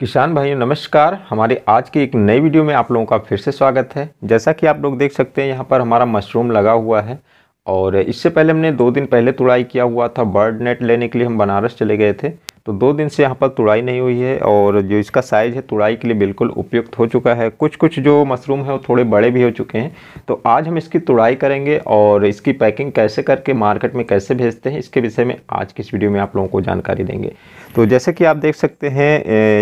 किसान भाइयों नमस्कार हमारे आज की एक नई वीडियो में आप लोगों का फिर से स्वागत है जैसा कि आप लोग देख सकते हैं यहाँ पर हमारा मशरूम लगा हुआ है और इससे पहले हमने दो दिन पहले तुड़ाई किया हुआ था बर्ड नेट लेने के लिए हम बनारस चले गए थे तो दो दिन से यहाँ पर तुड़ाई नहीं हुई है और जो इसका साइज़ है तुड़ाई के लिए बिल्कुल उपयुक्त हो चुका है कुछ कुछ जो मशरूम है वो थोड़े बड़े भी हो चुके हैं तो आज हम इसकी तुड़ाई करेंगे और इसकी पैकिंग कैसे करके मार्केट में कैसे भेजते हैं इसके विषय में आज की इस वीडियो में आप लोगों को जानकारी देंगे तो जैसे कि आप देख सकते हैं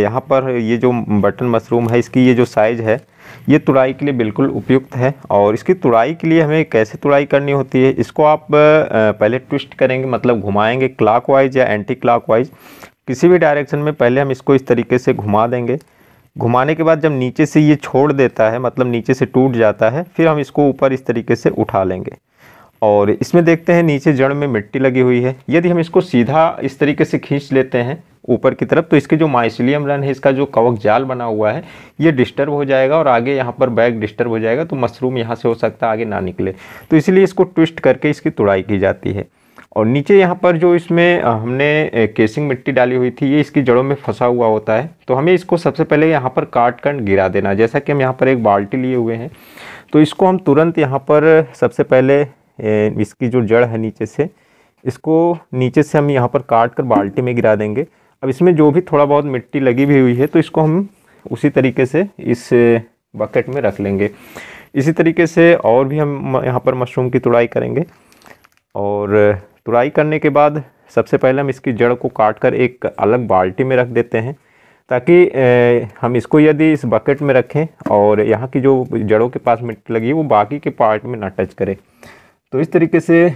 यहाँ पर ये जो बटन मशरूम है इसकी ये जो साइज़ है ये तुड़ाई के लिए बिल्कुल उपयुक्त है और इसकी तुड़ाई के लिए हमें कैसे तुड़ाई करनी होती है इसको आप पहले ट्विस्ट करेंगे मतलब घुमाएंगे क्लॉकवाइज या एंटी क्लॉकवाइज किसी भी डायरेक्शन में पहले हम इसको इस तरीके से घुमा देंगे घुमाने के बाद जब नीचे से ये छोड़ देता है मतलब नीचे से टूट जाता है फिर हम इसको ऊपर इस तरीके से उठा लेंगे और इसमें देखते हैं नीचे जड़ में मिट्टी लगी हुई है यदि हम इसको सीधा इस तरीके से खींच लेते हैं ऊपर की तरफ तो इसके जो माइसिलियम रन है इसका जो कवक जाल बना हुआ है ये डिस्टर्ब हो जाएगा और आगे यहाँ पर बैग डिस्टर्ब हो जाएगा तो मशरूम यहाँ से हो सकता है आगे ना निकले तो इसलिए इसको ट्विस्ट करके इसकी तुड़ाई की जाती है और नीचे यहाँ पर जो इसमें हमने केसिंग मिट्टी डाली हुई थी ये इसकी जड़ों में फंसा हुआ होता है तो हमें इसको सबसे पहले यहाँ पर काट कर गिरा देना जैसा कि हम यहाँ पर एक बाल्टी लिए हुए हैं तो इसको हम तुरंत यहाँ पर सबसे पहले इसकी जो जड़ है नीचे से इसको नीचे से हम यहाँ पर काट कर बाल्टी में गिरा देंगे अब इसमें जो भी थोड़ा बहुत मिट्टी लगी भी हुई है तो इसको हम उसी तरीके से इस बकेट में रख लेंगे इसी तरीके से और भी हम यहाँ पर मशरूम की तुड़ाई करेंगे और तुड़ाई करने के बाद सबसे पहले हम इसकी जड़ को काट कर एक अलग बाल्टी में रख देते हैं ताकि हम इसको यदि इस बकेट में रखें और यहाँ की जो जड़ों के पास मिट्टी लगी है वो बाकी के पार्ट में ना टच करें तो इस तरीके से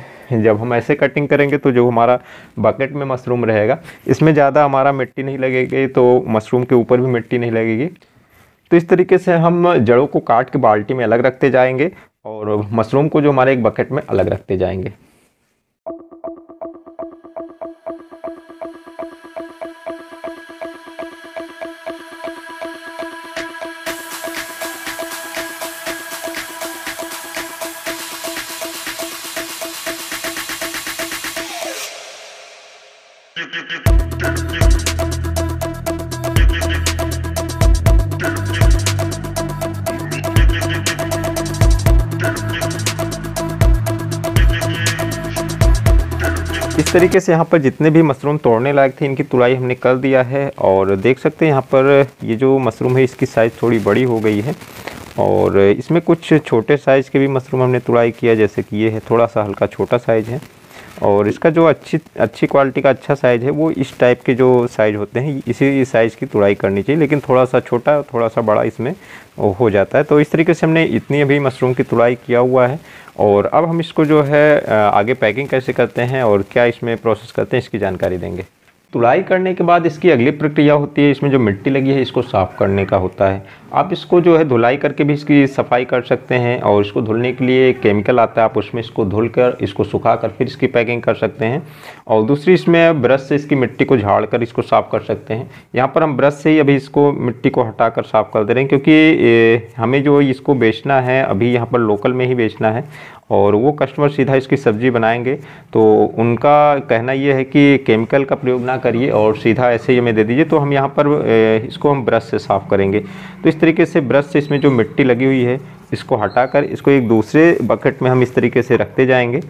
जब हम ऐसे कटिंग करेंगे तो जो हमारा बकेट में मशरूम रहेगा इसमें ज़्यादा हमारा मिट्टी नहीं लगेगी तो मशरूम के ऊपर भी मिट्टी नहीं लगेगी तो इस तरीके से हम जड़ों को काट के बाल्टी में अलग रखते जाएंगे और मशरूम को जो हमारे एक बकेट में अलग रखते जाएंगे इस तरीके से यहाँ पर जितने भी मशरूम तोड़ने लायक थे इनकी तुड़ाई हमने कर दिया है और देख सकते हैं यहाँ पर ये जो मशरूम है इसकी साइज़ थोड़ी बड़ी हो गई है और इसमें कुछ छोटे साइज़ के भी मशरूम हमने तुड़ाई किया जैसे कि ये है थोड़ा सा हल्का छोटा साइज़ है और इसका जो अच्छी अच्छी क्वालिटी का अच्छा साइज़ है वो इस टाइप के जो साइज़ होते हैं इसी साइज़ की तुड़ाई करनी चाहिए लेकिन थोड़ा सा छोटा थोड़ा सा बड़ा इसमें हो जाता है तो इस तरीके से हमने इतनी अभी मशरूम की तुड़ाई किया हुआ है और अब हम इसको जो है आगे पैकिंग कैसे करते हैं और क्या इसमें प्रोसेस करते हैं इसकी जानकारी देंगे तुड़ाई करने के बाद इसकी अगली प्रक्रिया होती है इसमें जो मिट्टी लगी है इसको साफ़ करने का होता है आप इसको जो है धुलाई करके भी इसकी सफाई कर सकते हैं और इसको धुलने के लिए केमिकल आता है आप उसमें इसको धुल कर इसको सुखा कर फिर इसकी पैकिंग कर सकते हैं और दूसरी इसमें ब्रश से इसकी मिट्टी को झाड़ कर इसको साफ़ कर सकते हैं यहाँ पर हम ब्रश से ही अभी इसको मिट्टी को हटा कर साफ़ कर दे रहे हैं क्योंकि हमें जो इसको बेचना है अभी यहाँ पर लोकल में ही बेचना है और वो कस्टमर सीधा इसकी सब्ज़ी बनाएंगे तो उनका कहना ये है कि केमिकल का प्रयोग ना करिए और सीधा ऐसे ही हमें दे दीजिए तो हम यहाँ पर इसको हम ब्रश से साफ़ करेंगे तो इस तरीके से ब्रश से इसमें जो मिट्टी लगी हुई है इसको हटाकर इसको एक दूसरे बकेट में हम इस तरीके से रखते जाएंगे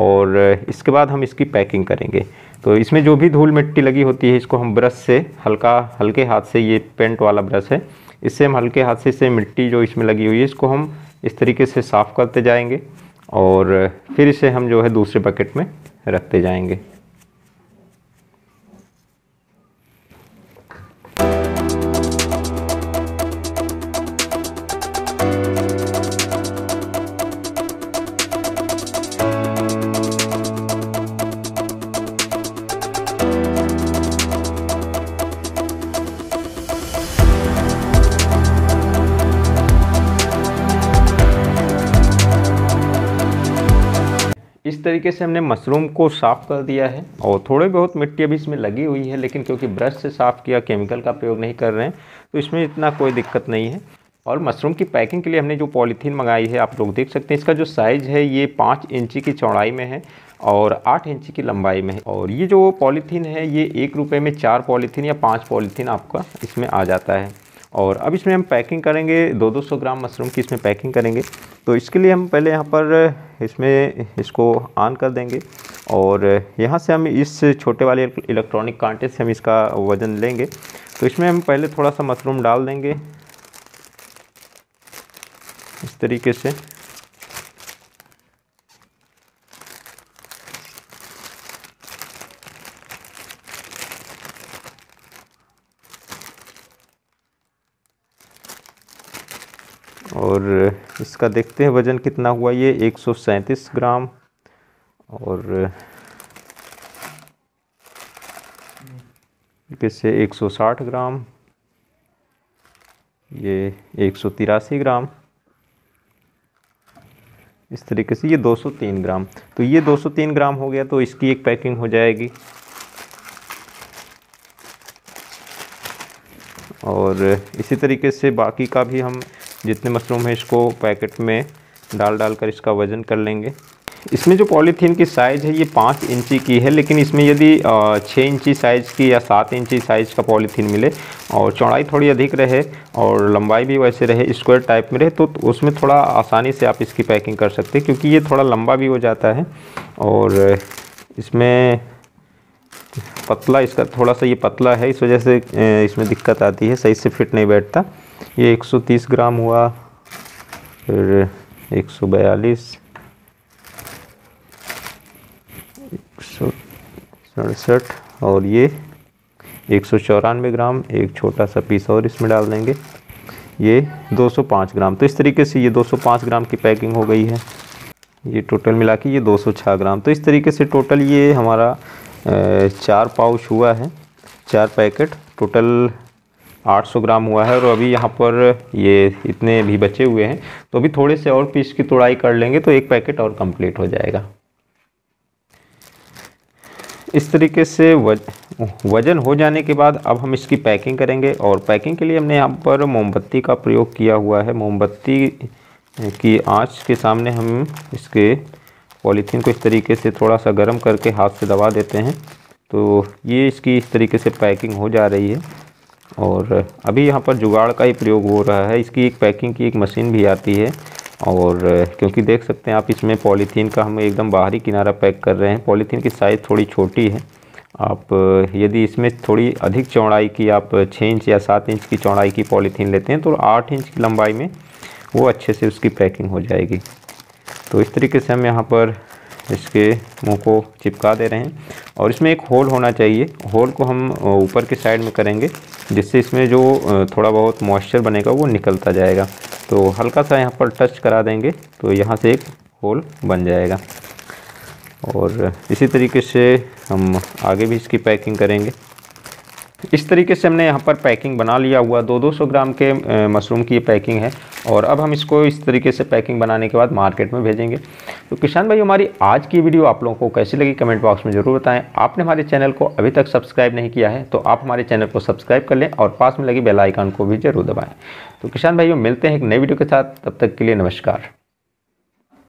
और इसके बाद हम इसकी पैकिंग करेंगे तो इसमें जो भी धूल मिट्टी लगी होती है इसको हम ब्रश से हल्का हल्के हाथ से ये पेंट वाला ब्रश है इससे हम हल्के हाथ से इसे मिट्टी जो इसमें लगी हुई है इसको हम इस तरीके से साफ़ करते जाएंगे और फिर इसे हम जो है दूसरे बकेट में रखते जाएंगे इस तरीके से हमने मशरूम को साफ़ कर दिया है और थोड़ी बहुत मिट्टी अभी इसमें लगी हुई है लेकिन क्योंकि ब्रश से साफ़ किया केमिकल का प्रयोग नहीं कर रहे हैं तो इसमें इतना कोई दिक्कत नहीं है और मशरूम की पैकिंग के लिए हमने जो पॉलीथीन मंगाई है आप लोग देख सकते हैं इसका जो साइज़ है ये पाँच इंची की चौड़ाई में है और आठ इंची की लंबाई में है और ये जो पॉलीथीन है ये एक रुपये में चार पॉलीथीन या पाँच पॉलीथीन आपका इसमें आ जाता है और अब इसमें हम पैकिंग करेंगे दो दो सौ ग्राम मशरूम की इसमें पैकिंग करेंगे तो इसके लिए हम पहले यहाँ पर इसमें इसको ऑन कर देंगे और यहाँ से हम इस छोटे वाले इलेक्ट्रॉनिक कांटे से हम इसका वज़न लेंगे तो इसमें हम पहले थोड़ा सा मशरूम डाल देंगे इस तरीके से और इसका देखते हैं वज़न कितना हुआ ये एक ग्राम और से 160 ग्राम ये एक ग्राम इस तरीके से ये 203 ग्राम तो ये 203 ग्राम हो गया तो इसकी एक पैकिंग हो जाएगी और इसी तरीके से बाकी का भी हम जितने मशरूम है इसको पैकेट में डाल डाल कर इसका वज़न कर लेंगे इसमें जो पॉलीथीन की साइज़ है ये पाँच इंची की है लेकिन इसमें यदि छः इंची साइज़ की या सात इंची साइज़ का पॉलीथीन मिले और चौड़ाई थोड़ी अधिक रहे और लंबाई भी वैसे रहे स्क्वायर टाइप में रहे तो उसमें थोड़ा आसानी से आप इसकी पैकिंग कर सकते हैं क्योंकि ये थोड़ा लंबा भी हो जाता है और इसमें पतला इसका थोड़ा सा ये पतला है इस वजह से इसमें दिक्कत आती है सही से फिट नहीं बैठता ये 130 ग्राम हुआ फिर 142 सड़सठ और ये एक सौ चौरानवे ग्राम एक छोटा सा पीस और इसमें डाल देंगे ये 205 ग्राम तो इस तरीके से ये 205 ग्राम की पैकिंग हो गई है ये टोटल मिला के ये 206 ग्राम तो इस तरीके से टोटल ये हमारा चार पाउच हुआ है चार पैकेट टोटल 800 ग्राम हुआ है और अभी यहाँ पर ये इतने भी बचे हुए हैं तो अभी थोड़े से और पीस की तोड़ाई कर लेंगे तो एक पैकेट और कंप्लीट हो जाएगा इस तरीके से वज वज़न हो जाने के बाद अब हम इसकी पैकिंग करेंगे और पैकिंग के लिए हमने यहाँ पर मोमबत्ती का प्रयोग किया हुआ है मोमबत्ती की आँच के सामने हम इसके पॉलीथीन को इस तरीके से थोड़ा सा गर्म करके हाथ से दबा देते हैं तो ये इसकी इस तरीके से पैकिंग हो जा रही है और अभी यहाँ पर जुगाड़ का ही प्रयोग हो रहा है इसकी एक पैकिंग की एक मशीन भी आती है और क्योंकि देख सकते हैं आप इसमें पॉलीथीन का हम एकदम बाहरी किनारा पैक कर रहे हैं पॉलीथीन की साइज़ थोड़ी छोटी है आप यदि इसमें थोड़ी अधिक चौड़ाई की आप छः इंच या सात इंच की चौड़ाई की पॉलीथीन लेते हैं तो आठ इंच की लंबाई में वो अच्छे से उसकी पैकिंग हो जाएगी तो इस तरीके से हम यहाँ पर इसके मुंह को चिपका दे रहे हैं और इसमें एक होल होना चाहिए होल को हम ऊपर के साइड में करेंगे जिससे इसमें जो थोड़ा बहुत मॉइस्चर बनेगा वो निकलता जाएगा तो हल्का सा यहाँ पर टच करा देंगे तो यहाँ से एक होल बन जाएगा और इसी तरीके से हम आगे भी इसकी पैकिंग करेंगे इस तरीके से हमने यहाँ पर पैकिंग बना लिया हुआ दो दो सौ ग्राम के मशरूम की ये पैकिंग है और अब हम इसको इस तरीके से पैकिंग बनाने के बाद मार्केट में भेजेंगे तो किसान भाई हमारी आज की वीडियो आप लोगों को कैसी लगी कमेंट बॉक्स में ज़रूर बताएं आपने हमारे चैनल को अभी तक सब्सक्राइब नहीं किया है तो आप हमारे चैनल को सब्सक्राइब कर लें और पास में लगी बेल आइकन को भी जरूर दबाएं तो किसान भाइयों मिलते हैं एक नई वीडियो के साथ तब तक के लिए नमस्कार